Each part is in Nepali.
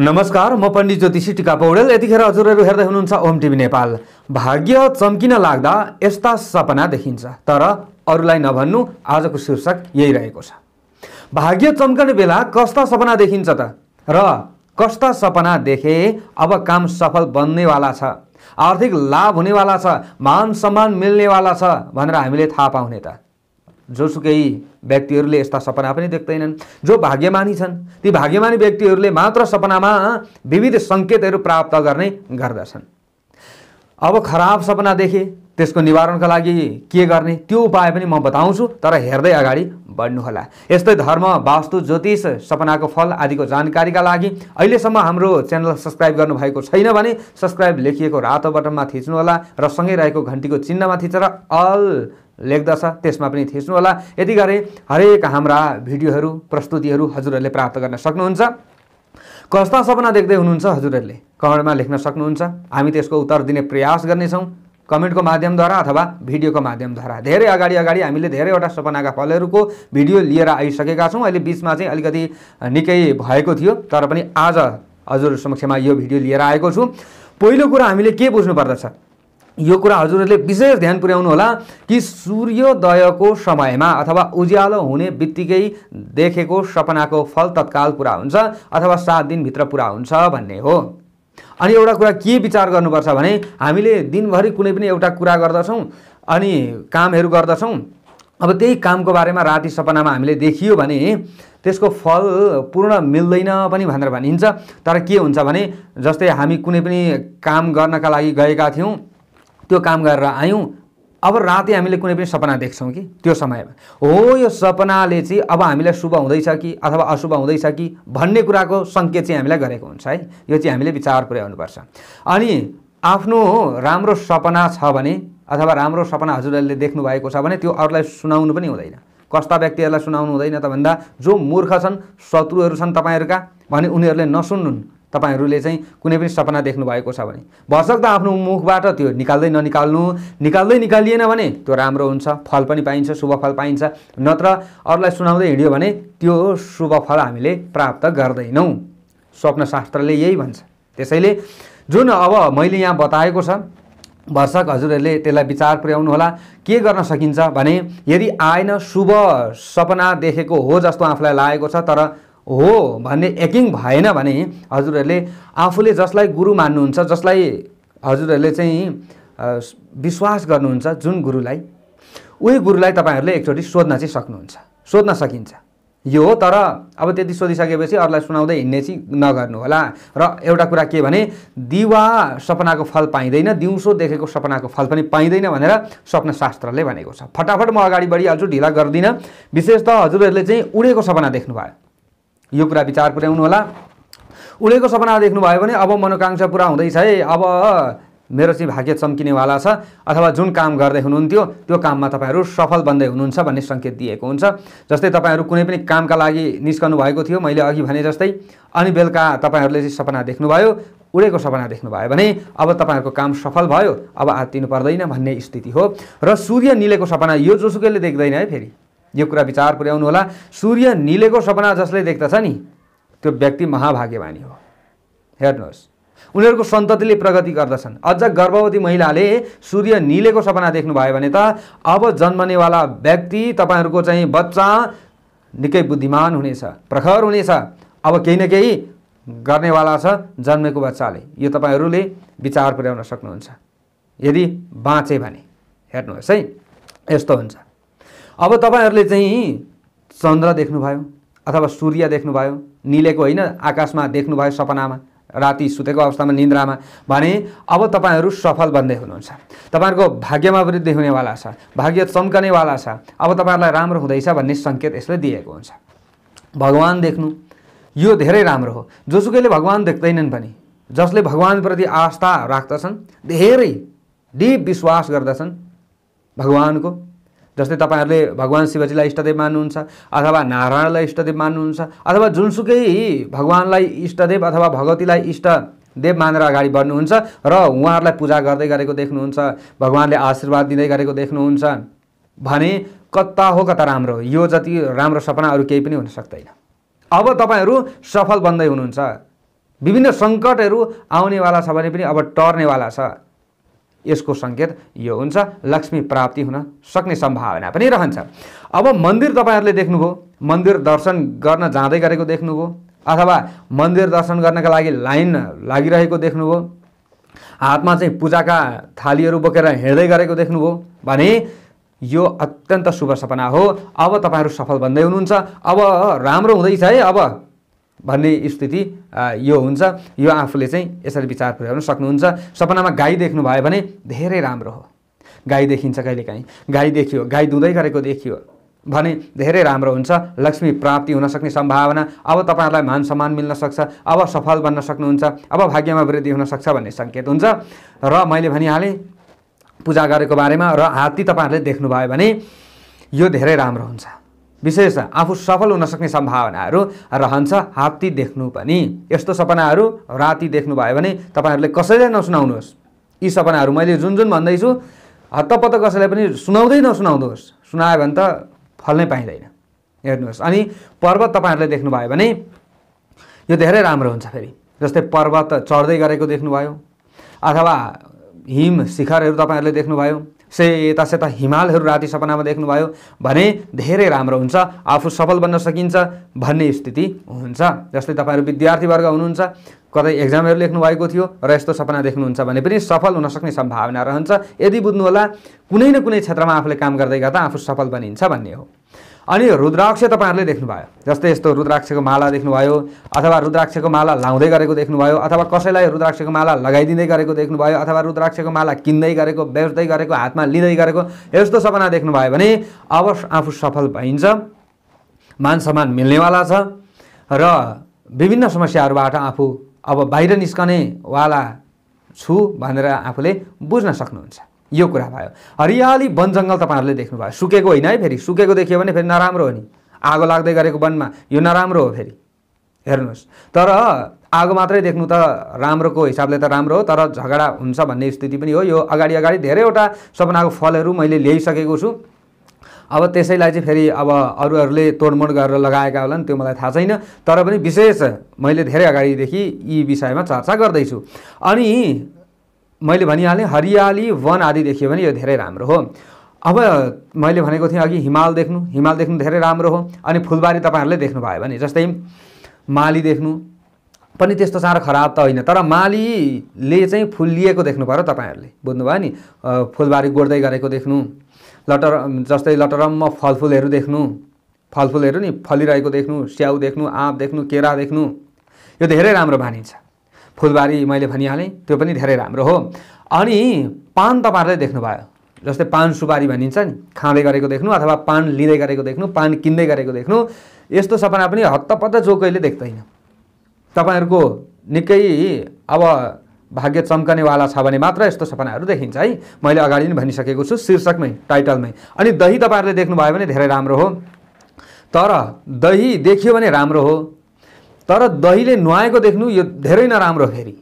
नमस्कार म पण्डित ज्योतिषी टिका पौडेल यतिखेर हजुरहरू हेर्दै हुनुहुन्छ ओम टिभी नेपाल भाग्य चम्किन लाग्दा यस्ता सपना देखिन्छ तर अरूलाई नभन्नु आजको शीर्षक यही रहेको छ भाग्य चम्कने बेला कस्ता सपना देखिन्छ त र कस्ता सपना देखे अब काम सफल बन्नेवाला छ आर्थिक लाभ हुनेवाला छ मान सम्मान मिल्नेवाला छ भनेर हामीले थाहा पाउने त जोसुकै व्यक्तिहरूले यस्ता सपना पनि देख्दैनन् जो भाग्यमानी छन् ती भाग्यमानी व्यक्तिहरूले मात्र सपनामा विविध सङ्केतहरू प्राप्त गर्ने गर्दछन् अब खराब सपना देखे त्यसको निवारणका लागि के गर्ने त्यो उपाय पनि म बताउँछु तर हेर्दै अगाडि बढ्नुहोला यस्तै धर्म वास्तु ज्योतिष सपनाको फल आदिको जानकारीका लागि अहिलेसम्म हाम्रो च्यानल सब्सक्राइब गर्नुभएको छैन भने सब्सक्राइब लेखिएको रातो बटनमा थिच्नुहोला र सँगै रहेको घन्टीको चिन्हमा थिचेर अल लेख्दछ त्यसमा पनि थिच्नुहोला यति गरे हरेक हाम्रा भिडियोहरू प्रस्तुतिहरू हजुरहरूले प्राप्त गर्न सक्नुहुन्छ कस्ता सपना देख्दै हुनुहुन्छ हजुरहरूले कमेन्टमा लेख्न सक्नुहुन्छ हामी त्यसको उत्तर दिने प्रयास गर्नेछौँ कमेन्टको माध्यमद्वारा अथवा भिडियोको माध्यमद्वारा धेरै अगाडि अगाडि हामीले धेरैवटा सपनाका फलहरूको भिडियो लिएर आइसकेका छौँ अहिले बिचमा चाहिँ अलिकति निकै भएको थियो तर पनि आज हजुर समक्षमा यो भिडियो लिएर आएको छु पहिलो कुरा हामीले के बुझ्नुपर्दछ यो कुरा हजुरहरूले विशेष ध्यान पुर्याउनु होला कि सूर्योदयको समयमा अथवा उज्यालो हुने बित्तिकै देखेको सपनाको फल तत्काल पुरा हुन्छ अथवा सात दिनभित्र पुरा हुन्छ भन्ने हो अनि एउटा कुरा के विचार गर्नुपर्छ भने हामीले दिनभरि कुनै पनि एउटा कुरा गर्दछौँ अनि कामहरू गर्दछौँ अब त्यही कामको बारेमा राति सपनामा हामीले देखियो भने त्यसको फल पूर्ण मिल्दैन पनि भनेर भनिन्छ तर के हुन्छ भने जस्तै हामी कुनै पनि काम गर्नका लागि गएका थियौँ त्यो काम गरेर आयौँ अब राति हामीले कुनै पनि सपना देख्छौँ कि त्यो समयमा हो यो सपनाले चाहिँ अब हामीलाई शुभ हुँदैछ कि अथवा अशुभ हुँदैछ कि भन्ने कुराको सङ्केत चाहिँ हामीलाई गरेको हुन्छ है यो चाहिँ हामीले विचार पुर्याउनुपर्छ अनि आफ्नो राम्रो सपना छ भने अथवा राम्रो सपना हजुरहरूले देख्नु भएको छ भने त्यो अरूलाई सुनाउनु पनि हुँदैन कस्ता व्यक्तिहरूलाई सुनाउनु हुँदैन त भन्दा जो मूर्ख छन् शत्रुहरू छन् तपाईँहरूका भने उनीहरूले नसुन्नुन् तपाईँहरूले चाहिँ कुनै पनि सपना देख्नु भएको छ भने भर्सक त आफ्नो मुखबाट त्यो निकाल्दै ननिकाल्नु निकाल्दै निकालिएन भने त्यो राम्रो हुन्छ फल पनि पाइन्छ शुभ फल पाइन्छ नत्र अरूलाई सुनाउँदै हिँड्यो भने त्यो शुभ फल हामीले प्राप्त गर्दैनौँ स्वप्नशास्त्रले यही भन्छ त्यसैले जुन अब मैले यहाँ बताएको छ भर्षक हजुरहरूले त्यसलाई विचार होला के गर्न सकिन्छ भने यदि आएन शुभ सपना देखेको हो जस्तो आफूलाई लागेको छ तर हो भन्ने एकिङ भएन भने हजुरहरूले आफूले जसलाई गुरु मान्नुहुन्छ जसलाई हजुरहरूले चाहिँ विश्वास गर्नुहुन्छ जुन गुरुलाई उही गुरुलाई तपाईँहरूले एकचोटि सोध्न चाहिँ सक्नुहुन्छ सोध्न सकिन्छ यो हो तर अब त्यति सोधिसकेपछि अरूलाई सुनाउँदै हिँड्ने चाहिँ नगर्नु होला र एउटा कुरा के भने दिवा सपनाको फल पाइँदैन दिउँसो देखेको सपनाको फल पनि पाइँदैन भनेर स्वप्नशास्त्रले भनेको छ फटाफट म अगाडि बढिहाल्छु ढिला गर्दिनँ विशेष त हजुरहरूले चाहिँ उडेको सपना देख्नुभयो यो कुरा विचार होला उडेको सपना देख्नुभयो भने अब मनोकाङ्क्षा पुरा हुँदैछ है अब मेरो चाहिँ भाग्य चम्किनेवाला छ अथवा जुन काम गर्दै हुनुहुन्थ्यो त्यो काममा तपाईँहरू सफल बन्दै हुनुहुन्छ भन्ने सङ्केत दिएको हुन्छ जस्तै तपाईँहरू कुनै पनि कामका लागि निस्कनु भएको थियो मैले अघि भने जस्तै अनि बेलुका तपाईँहरूले चाहिँ सपना देख्नुभयो उडेको सपना देख्नुभयो भने अब तपाईँहरूको काम सफल भयो अब आत्तिनु पर्दैन भन्ने स्थिति हो र सूर्य निलेको सपना यो जोसुकैले देख्दैन है फेरि यो कुरा विचार पुर्याउनु होला सूर्य निलेको सपना जसले देख्दछ नि त्यो व्यक्ति महाभाग्यवानी हो हेर्नुहोस् उनीहरूको सन्ततिले प्रगति गर्दछन् अझ गर्भवती महिलाले सूर्य निलेको सपना देख्नुभयो भने त अब जन्मनेवाला व्यक्ति तपाईँहरूको चाहिँ बच्चा निकै बुद्धिमान हुनेछ प्रखर हुनेछ अब केही न केही गर्नेवाला छ जन्मेको बच्चाले यो तपाईँहरूले विचार पुर्याउन सक्नुहुन्छ यदि बाँचे भने हेर्नुहोस् है यस्तो हुन्छ अब तपाईँहरूले चाहिँ चन्द्र देख्नुभयो अथवा सूर्य देख्नुभयो निलेको होइन आकाशमा देख्नुभयो सपनामा राति सुतेको अवस्थामा निन्द्रामा भने अब तपाईँहरू सफल बन्दै हुनुहुन्छ तपाईँहरूको भाग्यमा वृद्धि हुनेवाला छ भाग्य चम्कनेवाला छ अब तपाईँहरूलाई राम्रो हुँदैछ भन्ने सङ्केत यसले दिएको हुन्छ भगवान् देख्नु यो धेरै राम्रो हो जोसुकैले भगवान् देख्दैनन् भने जसले भगवान्प्रति आस्था राख्दछन् धेरै डिप विश्वास गर्दछन् भगवान्को जस्तै तपाईँहरूले भगवान् शिवजीलाई इष्टदेव मान्नुहुन्छ अथवा नारायणलाई इष्टदेव मान्नुहुन्छ अथवा जुनसुकै भगवान्लाई इष्टदेव अथवा भगवतीलाई इष्ट देव मानेर अगाडि बढ्नुहुन्छ र उहाँहरूलाई पूजा गर्दै गरेको देख्नुहुन्छ भगवान्ले आशीर्वाद दिँदै गरेको देख्नुहुन्छ भने कता हो कता राम्रो यो जति राम्रो सपना अरू केही पनि हुन सक्दैन अब तपाईँहरू सफल बन्दै हुनुहुन्छ विभिन्न सङ्कटहरू आउनेवाला छ भने पनि अब टर्नेवाला छ यसको सङ्केत यो हुन्छ लक्ष्मी प्राप्ति हुन सक्ने सम्भावना पनि रहन्छ अब मन्दिर तपाईँहरूले देख्नुभयो मन्दिर दर्शन गर्न जाँदै गरेको देख्नुभयो अथवा मन्दिर दर्शन गर्नका लागि लाइन लागिरहेको देख्नुभयो हातमा चाहिँ पूजाका थालीहरू बोकेर हिँड्दै गरेको देख्नुभयो भने यो अत्यन्त शुभ सपना हो अब तपाईँहरू सफल बन्दै हुनुहुन्छ अब राम्रो हुँदैछ है अब भन्ने स्थिति यो हुन्छ यो आफूले चाहिँ यसरी विचार पुर्याउन सक्नुहुन्छ सपनामा गाई देख्नुभयो भने धेरै राम्रो हो गाई देखिन्छ कहिलेकाहीँ गाई देखियो गाई दुँदै गरेको देखियो भने धेरै राम्रो हुन्छ लक्ष्मी प्राप्ति हुनसक्ने सम्भावना अब तपाईँहरूलाई मान सम्मान मिल्न सक्छ अब सफल बन्न सक्नुहुन्छ अब भाग्यमा वृद्धि हुनसक्छ भन्ने सङ्केत हुन्छ र मैले भनिहालेँ पूजा गरेको बारेमा र हात्ती तपाईँहरूले देख्नुभयो भने यो धेरै राम्रो हुन्छ विशेष आफू सफल हुन सक्ने सम्भावनाहरू रहन्छ हात्ती देख्नु पनि यस्तो सपनाहरू राति देख्नुभयो भने तपाईँहरूले कसैलाई नसुनाउनुहोस् यी सपनाहरू मैले जुन जुन भन्दैछु हत्तपत्त कसैलाई पनि सुनाउँदै नसुनाउनुहोस् सुनायो भने त फल नै पाइँदैन हेर्नुहोस् अनि पर्वत तपाईँहरूले देख्नुभयो भने यो धेरै राम्रो हुन्छ फेरि जस्तै पर्वत चढ्दै गरेको देख्नुभयो अथवा हिम शिखरहरू तपाईँहरूले देख्नुभयो से यता सेता हिमालहरू राति सपनामा देख्नुभयो भने धेरै राम्रो हुन्छ आफू सफल बन्न सकिन्छ भन्ने स्थिति हुन्छ जस्तै तपाईँहरू विद्यार्थीवर्ग हुनुहुन्छ कतै एक्जामहरू लेख्नुभएको थियो र यस्तो सपना देख्नुहुन्छ भने पनि सफल हुन सक्ने सम्भावना रहन्छ यदि बुझ्नुहोला कुनै न कुनै क्षेत्रमा आफूले काम गर्दै गर्दा आफू सफल बनिन्छ भन्ने हो अनि रुद्राक्ष तपाईँहरूले देख्नुभयो जस्तै यस्तो रुद्राक्षको माला देख्नुभयो अथवा रुद्राक्षको माला लाउँदै गरेको देख्नुभयो अथवा कसैलाई रुद्राक्षको माला लगाइदिँदै गरेको देख्नुभयो अथवा रुद्राक्षको माला किन्दै गरेको बेच्दै गरेको हातमा लिँदै गरेको यस्तो सपना देख्नुभयो भने अब आफू सफल भइन्छ मान सम्मान मिल्नेवाला छ र विभिन्न समस्याहरूबाट आफू अब बाहिर निस्कनेवाला छु भनेर आफूले बुझ्न सक्नुहुन्छ यो कुरा भयो हरियाली वन जङ्गल तपाईँहरूले देख्नुभयो सुकेको होइन है फेरि सुकेको देखियो भने फेरि नराम्रो हो नि आगो लाग्दै गरेको वनमा यो नराम्रो हो फेरि हेर्नुहोस् तर आगो मात्रै देख्नु त राम्रोको हिसाबले त राम्रो हो तर झगडा हुन्छ भन्ने स्थिति पनि हो यो अगाडि अगाडि धेरैवटा सपनाको फलहरू मैले ल्याइसकेको छु अब त्यसैलाई चाहिँ फेरि अब अरूहरूले तोडमोड गरेर लगाएका होला नि त्यो मलाई थाहा छैन तर पनि विशेष मैले धेरै अगाडिदेखि यी विषयमा चर्चा गर्दैछु अनि मैले भनिहालेँ हरियाली वन आदि देखियो भने यो धेरै राम्रो हो अब मैले भनेको थिएँ अघि हिमाल देख्नु हिमाल देख्नु धेरै राम्रो हो अनि फुलबारी तपाईँहरूले देख्नुभयो भने जस्तै माली देख्नु पनि त्यस्तो साह्रो खराब त होइन तर मालीले चाहिँ फुलिएको देख्नु पऱ्यो तपाईँहरूले बुझ्नुभयो नि फुलबारी गोड्दै गरेको देख्नु लटर जस्तै लटरम्म फलफुलहरू देख्नु फलफुलहरू नि फलिरहेको देख्नु स्याउ देख्नु आँप देख्नु केरा देख्नु यो धेरै राम्रो मानिन्छ फुलबारी मैले भनिहालेँ त्यो पनि धेरै राम्रो हो अनि पान तपाईँहरूले देख्नुभयो जस्तै पान सुपारी भनिन्छ नि खाँदै गरेको देख्नु अथवा पान लिँदै गरेको देख्नु पान किन्दै गरेको देख्नु यस्तो सपना पनि हत्तपत्त जो कहिले देख्दैन तपाईँहरूको निकै अब भाग्य चम्कनेवाला छ भने मात्र यस्तो सपनाहरू देखिन्छ है मैले अगाडि नै भनिसकेको छु शीर्षकमै टाइटलमै अनि दही तपाईँहरूले देख्नुभयो भने धेरै राम्रो हो तर दही देखियो भने राम्रो हो तर दहीले नुहाएको देख्नु यो धेरै नराम्रो फेरि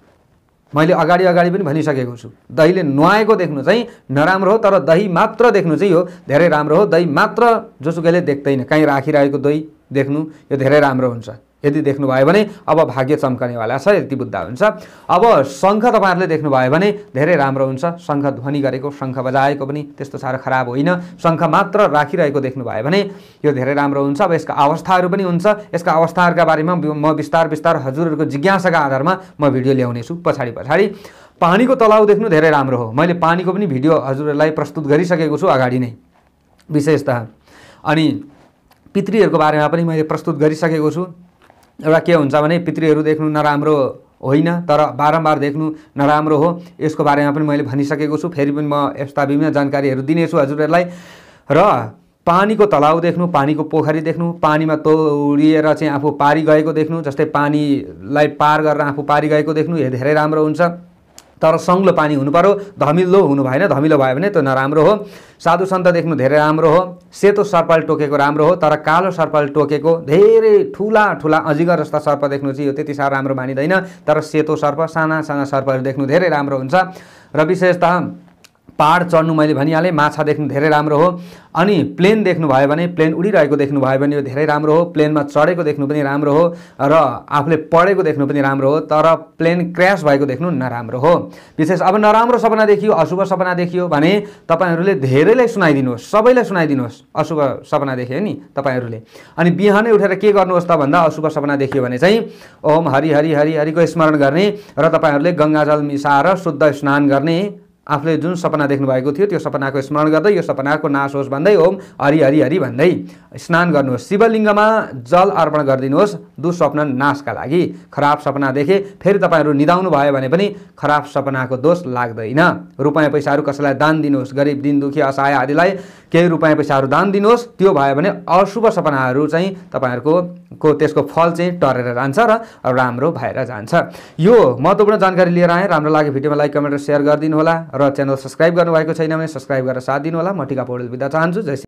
मैले अगाडि अगाडि पनि भनिसकेको छु दहीले नुहाएको देख्नु चाहिँ नराम्रो हो तर दही मात्र देख्नु चाहिँ यो धेरै राम्रो हो दही मात्र जोसुकैले देख्दैन कहीँ राखिरहेको दही देख्नु यो धेरै राम्रो हुन्छ यदि देख्नुभयो भने अब भाग्य चम्कनेवाला छ यति बुद्ध हुन्छ अब शङ्ख तपाईँहरूले देख्नुभयो भने धेरै राम्रो हुन्छ शङ्ख ध्वनि गरेको शङ्ख बजाएको पनि त्यस्तो साह्रो खराब होइन शङ्ख मात्र राखिरहेको देख्नुभयो भने यो धेरै राम्रो हुन्छ अब यसका अवस्थाहरू पनि हुन्छ यसका अवस्थाहरूका बारेमा म बिस्तार बिस्तार हजुरहरूको जिज्ञासाका आधारमा म भिडियो ल्याउनेछु पछाडि पछाडि पानीको तलाउ देख्नु धेरै राम्रो हो मैले पानीको पनि भिडियो हजुरहरूलाई प्रस्तुत गरिसकेको छु अगाडि नै विशेषतः अनि पितृहरूको बारेमा पनि मैले प्रस्तुत गरिसकेको छु एउटा के हुन्छ भने पितृहरू देख्नु नराम्रो होइन तर बारम्बार देख्नु नराम्रो हो यसको बारेमा पनि मैले भनिसकेको छु फेरि पनि म यस्ता विभिन्न जानकारीहरू दिनेछु हजुरहरूलाई र पानीको तलाउ देख्नु पानीको पोखरी देख्नु पानीमा तोडिएर चाहिँ आफू पारी गएको देख्नु जस्तै पानीलाई पार गरेर आफू पारी गएको देख्नु यो धेरै राम्रो हुन्छ तर सङ्लो पानी हुनु पऱ्यो धमिलो हुनु भएन धमिलो भयो भने त्यो नराम्रो हो साधु सन्त देख्नु धेरै राम्रो हो सेतो सर्पले टोकेको राम्रो हो तर कालो सर्पले टोकेको धेरै ठुला ठुला अजिगर जस्ता सर्प देख्नु चाहिँ यो त्यति साह्रो राम्रो मानिँदैन तर सेतो सर्प साना साना सर्पहरू देख्नु धेरै राम्रो हुन्छ र विशेषतः पाहाड चढ्नु मैले भनिहालेँ माछा देख्नु धेरै राम्रो हो अनि प्लेन देख्नुभयो भने प्लेन उडिरहेको देख्नुभयो भने यो धेरै राम्रो हो प्लेनमा चढेको देख्नु पनि राम्रो हो र आफूले पढेको देख्नु पनि राम्रो हो तर प्लेन क्र्यास भएको देख्नु नराम्रो हो विशेष अब नराम्रो सपना देखियो अशुभ सपना देखियो भने तपाईँहरूले धेरैलाई सुनाइदिनुहोस् सबैलाई सुनाइदिनुहोस् अशुभ सपना देखेँ नि तपाईँहरूले अनि बिहानै उठेर के गर्नुहोस् त भन्दा अशुभ सपना देखियो भने चाहिँ ओम हरि हरि हरि हरिको स्मरण गर्ने र तपाईँहरूले गङ्गाजल मिसाएर शुद्ध स्नान गर्ने आफूले जुन सपना देख्नु भएको थियो त्यो सपनाको स्मरण गर्दै यो सपनाको नाश होस् भन्दै ओम हरि हरि हरि भन्दै स्नान गर्नुहोस् शिवलिङ्गमा जल अर्पण गरिदिनुहोस् दुस्वप्न नाशका लागि खराब सपना देखे फेरि तपाईँहरू निदाउनु भयो भने पनि खराब सपनाको दोष लाग्दैन रुपियाँ पैसाहरू कसैलाई दान दिनुहोस् गरिब दुखी असहाय आदिलाई केही रुपियाँ पैसाहरू दान दिनुहोस् त्यो भयो भने अशुभ सपनाहरू चाहिँ तपाईँहरूको को त्यसको फल चाहिँ टरेर जान्छ र राम्रो भएर जान्छ यो महत्त्वपूर्ण जानकारी लिएर आएँ राम्रो लाग्यो भिडियोमा लाइक कमेन्ट र सेयर गरिदिनु होला र च्यानल सब्सक्राइब गर्नुभएको छैन भने सब्सक्राइब गरेर साथ दिनु होला म टिका पौडेल बिदा चाहन्छु जय